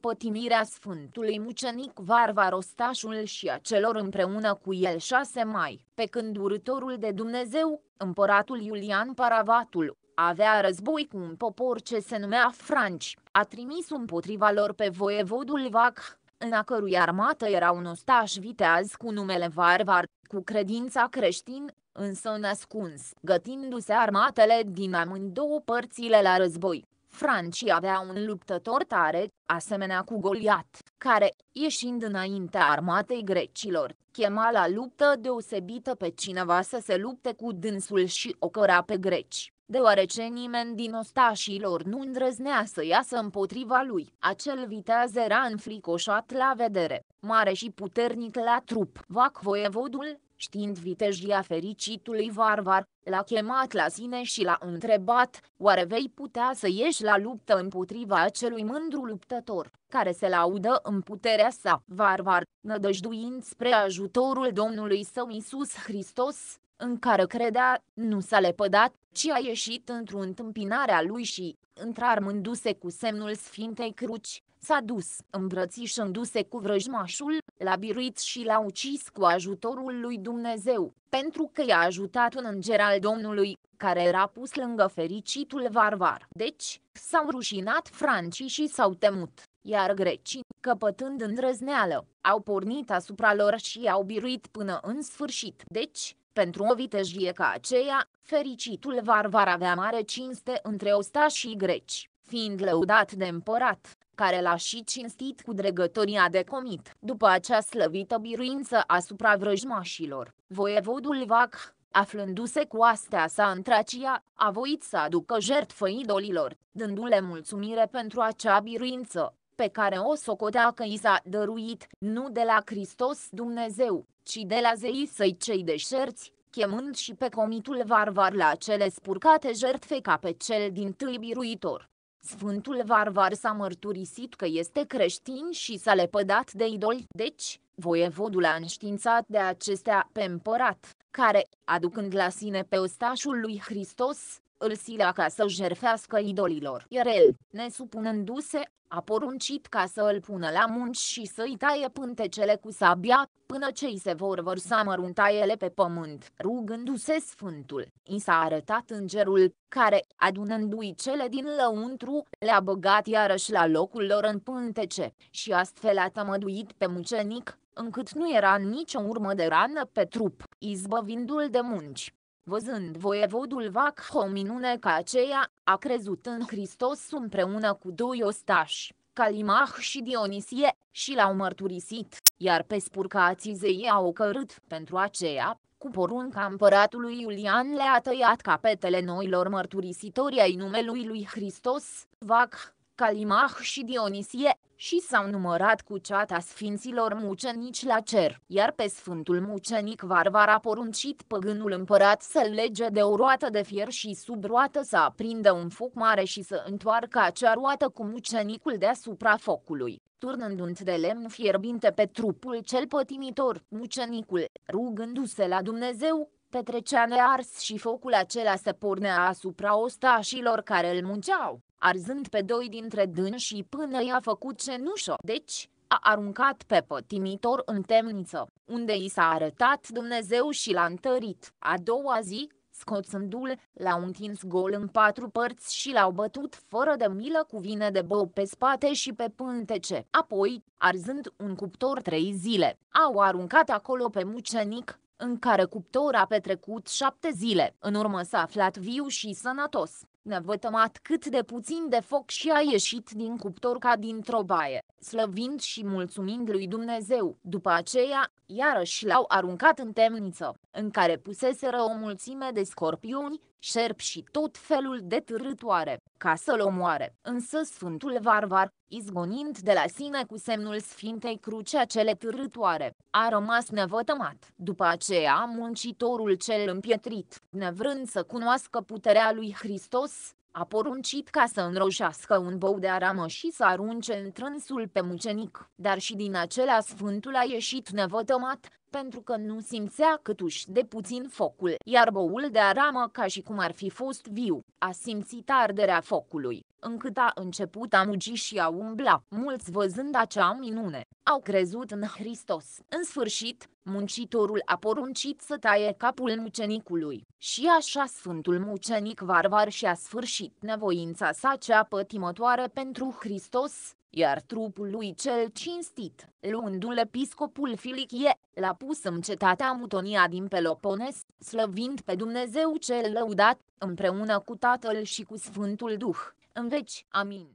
pătimirea Sfântului Mucenic Varvarostașul și a celor împreună cu el 6 mai, pe când urătorul de Dumnezeu, împăratul Iulian Paravatul, avea război cu un popor ce se numea Franci, a trimis împotriva lor pe voievodul Vac, în a cărui armată era un ostaș viteaz cu numele Varvar, cu credința creștin, însă nascuns, gătindu-se armatele din amândouă părțile la război. Francia avea un luptător tare, asemenea cu Goliat, care, ieșind înaintea armatei grecilor, chema la luptă deosebită pe cineva să se lupte cu dânsul și ocăra pe greci deoarece nimeni din ostașilor nu îndrăznea să iasă împotriva lui. Acel viteaz era înfricoșat la vedere, mare și puternic la trup. Vac voievodul, Știind vitejia fericitului Varvar, l-a chemat la sine și l-a întrebat, oare vei putea să ieși la luptă împotriva acelui mândru luptător, care se laudă în puterea sa. Varvar, nădăjduind spre ajutorul Domnului său Isus Hristos, în care credea, nu s-a lepădat, ci a ieșit într-o întâmpinare a lui și, întrarmându-se cu semnul Sfintei Cruci, s-a dus, îmbrățișându-se cu vrăjmașul, l-a biruit și l-a ucis cu ajutorul lui Dumnezeu, pentru că i-a ajutat un înger al Domnului, care era pus lângă fericitul Varvar. Deci, s-au rușinat francii și s-au temut, iar grecii, căpătând îndrăzneală, au pornit asupra lor și i-au biruit până în sfârșit. Deci, pentru o vitejie ca aceea, fericitul Varvar avea mare cinste între ostașii greci, fiind lăudat de împărat, care l-a și cinstit cu dregătoria de comit. După acea slăvită biruință asupra vrăjmașilor, voievodul Vac, aflându-se cu astea sa în Tracia, a voit să aducă jertfă idolilor, dându-le mulțumire pentru acea biruință pe care o socotea că i s-a dăruit, nu de la Hristos Dumnezeu, ci de la zeii săi cei deșerți, chemând și pe comitul Varvar la cele spurcate jertfe ca pe cel din tâi Sfântul Varvar s-a mărturisit că este creștin și s-a lepădat de idoli, deci, voievodul a înștiințat de acestea pe împărat, care, aducând la sine pe ostașul lui Hristos, îl silea ca să jerfească idolilor. iar el, nesupunându-se, a poruncit ca să îl pună la munci și să-i taie pântecele cu sabia, până ce îi se vor vărsa măruntaiele pe pământ. Rugându-se sfântul, i s-a arătat îngerul, care, adunându-i cele din lăuntru, le-a băgat iarăși la locul lor în pântece și astfel a tămăduit pe mucenic, încât nu era nicio urmă de rană pe trup, izbăvindu-l de munci văzând voievodul Vac o minune ca aceea, a crezut în Hristos împreună cu doi ostași, Calimah și Dionisie, și l-au mărturisit, iar pe spurcații zei au ocărât pentru aceea, cu porunca împăratului Iulian le-a tăiat capetele noilor mărturisitori ai numelui lui Hristos, Vac, Calimah și Dionisie, și s-au numărat cu ceata sfinților mucenici la cer, iar pe sfântul mucenic Varvar a poruncit păgânul împărat să lege de o roată de fier și sub roată să aprindă un foc mare și să întoarcă acea roată cu mucenicul deasupra focului turnând un de lemn fierbinte pe trupul cel pătimitor, mucenicul, rugându-se la Dumnezeu, petrecea nears și focul acela se pornea asupra ostașilor care îl munceau arzând pe doi dintre dânsii până i-a făcut cenușă, deci a aruncat pe pătimitor în temniță, unde i s-a arătat Dumnezeu și l-a întărit. A doua zi, scoțându-l, l-au întins gol în patru părți și l-au bătut fără de milă cu vine de bău pe spate și pe pântece. Apoi, arzând un cuptor trei zile, au aruncat acolo pe mucenic, în care cuptor a petrecut șapte zile. În urmă s-a aflat viu și sănătos nevătămat cât de puțin de foc și a ieșit din cuptor ca dintr-o baie, slăvind și mulțumind lui Dumnezeu. După aceea, iarăși l-au aruncat în temniță, în care puseseră o mulțime de scorpioni, șerpi și tot felul de târâtoare, ca să-l omoare. Însă Sfântul Varvar, izgonind de la sine cu semnul Sfintei Cruce acele târâtoare, a rămas nevătămat. După aceea muncitorul cel împietrit, nevrând să cunoască puterea lui Hristos, a poruncit ca să înroșească un bou de aramă și să arunce întrânsul pe mucenic, dar și din acela sfântul a ieșit nevătămat, pentru că nu simțea câtuși de puțin focul, iar boul de aramă, ca și cum ar fi fost viu, a simțit arderea focului încât a început a mugi și a umbla. Mulți văzând acea minune, au crezut în Hristos. În sfârșit, muncitorul a poruncit să taie capul mucenicului. Și așa Sfântul Mucenic Varvar și-a sfârșit nevoința sa cea pătimătoare pentru Hristos, iar trupul lui cel cinstit, luându-l episcopul Filichie, l-a pus în cetatea Mutonia din Pelopones, slăvind pe Dumnezeu cel lăudat, împreună cu Tatăl și cu Sfântul Duh, în veci. Amin.